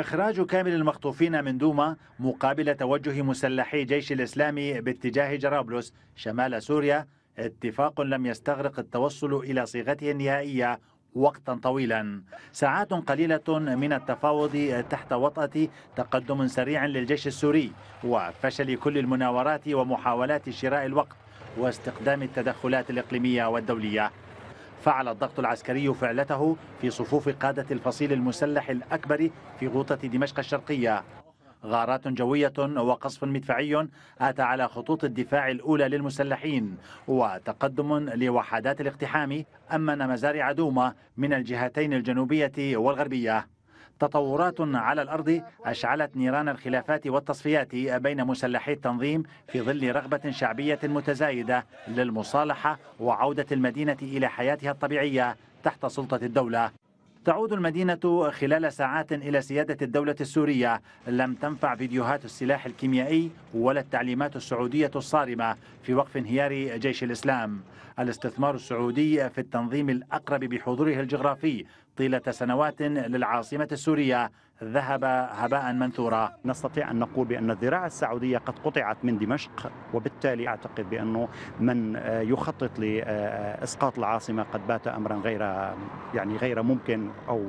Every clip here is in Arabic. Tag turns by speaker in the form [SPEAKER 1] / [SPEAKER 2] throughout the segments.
[SPEAKER 1] إخراج كامل المخطوفين من دوما مقابل توجه مسلحي جيش الإسلامي باتجاه جرابلس شمال سوريا اتفاق لم يستغرق التوصل إلى صيغته النهائية وقتا طويلا ساعات قليلة من التفاوض تحت وطأة تقدم سريع للجيش السوري وفشل كل المناورات ومحاولات شراء الوقت واستخدام التدخلات الإقليمية والدولية فعل الضغط العسكري فعلته في صفوف قادة الفصيل المسلح الأكبر في غوطة دمشق الشرقية غارات جوية وقصف مدفعي أتى على خطوط الدفاع الأولى للمسلحين وتقدم لوحدات الاقتحام أمن مزارع دومة من الجهتين الجنوبية والغربية تطورات على الأرض أشعلت نيران الخلافات والتصفيات بين مسلحي التنظيم في ظل رغبة شعبية متزايدة للمصالحة وعودة المدينة إلى حياتها الطبيعية تحت سلطة الدولة تعود المدينة خلال ساعات إلى سيادة الدولة السورية لم تنفع فيديوهات السلاح الكيميائي ولا التعليمات السعودية الصارمة في وقف انهيار جيش الإسلام الاستثمار السعودي في التنظيم الأقرب بحضوره الجغرافي طيلة سنوات للعاصمة السورية
[SPEAKER 2] ذهب هباء منثورا نستطيع أن نقول بأن الذراع السعودية قد قطعت من دمشق وبالتالي أعتقد بأنه من يخطط لإسقاط العاصمة قد بات أمرا غير يعني غير ممكن أو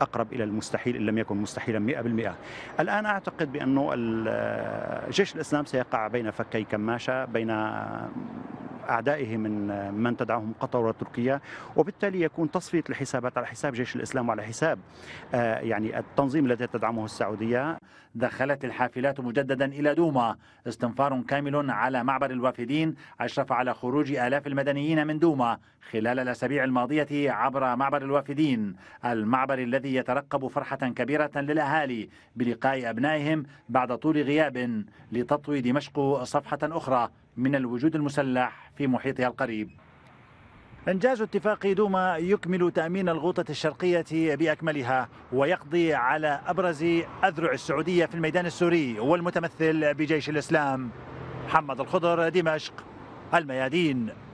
[SPEAKER 2] أقرب إلى المستحيل إن لم يكن مستحيلا 100% الآن أعتقد بأنه جيش الإسلام سيقع بين فكي كماشة بين أعدائه من من تدعمهم قطر وتركيا وبالتالي يكون تصفية الحسابات على حساب جيش الإسلام وعلى حساب آه، يعني التنظيم الذي تدعمه السعودية دخلت الحافلات مجددا إلى دوما استنفار كامل
[SPEAKER 1] على معبر الوافدين أشرف على خروج آلاف المدنيين من دوما خلال الأسابيع الماضية عبر معبر الوافدين المعبر الذي يترقب فرحة كبيرة للأهالي بلقاء أبنائهم بعد طول غياب لتطوي دمشق صفحة أخرى من الوجود المسلح في محيطها القريب إنجاز اتفاق دوما يكمل تأمين الغوطة الشرقية بأكملها ويقضي على أبرز أذرع السعودية في الميدان السوري والمتمثل بجيش الإسلام محمد الخضر دمشق الميادين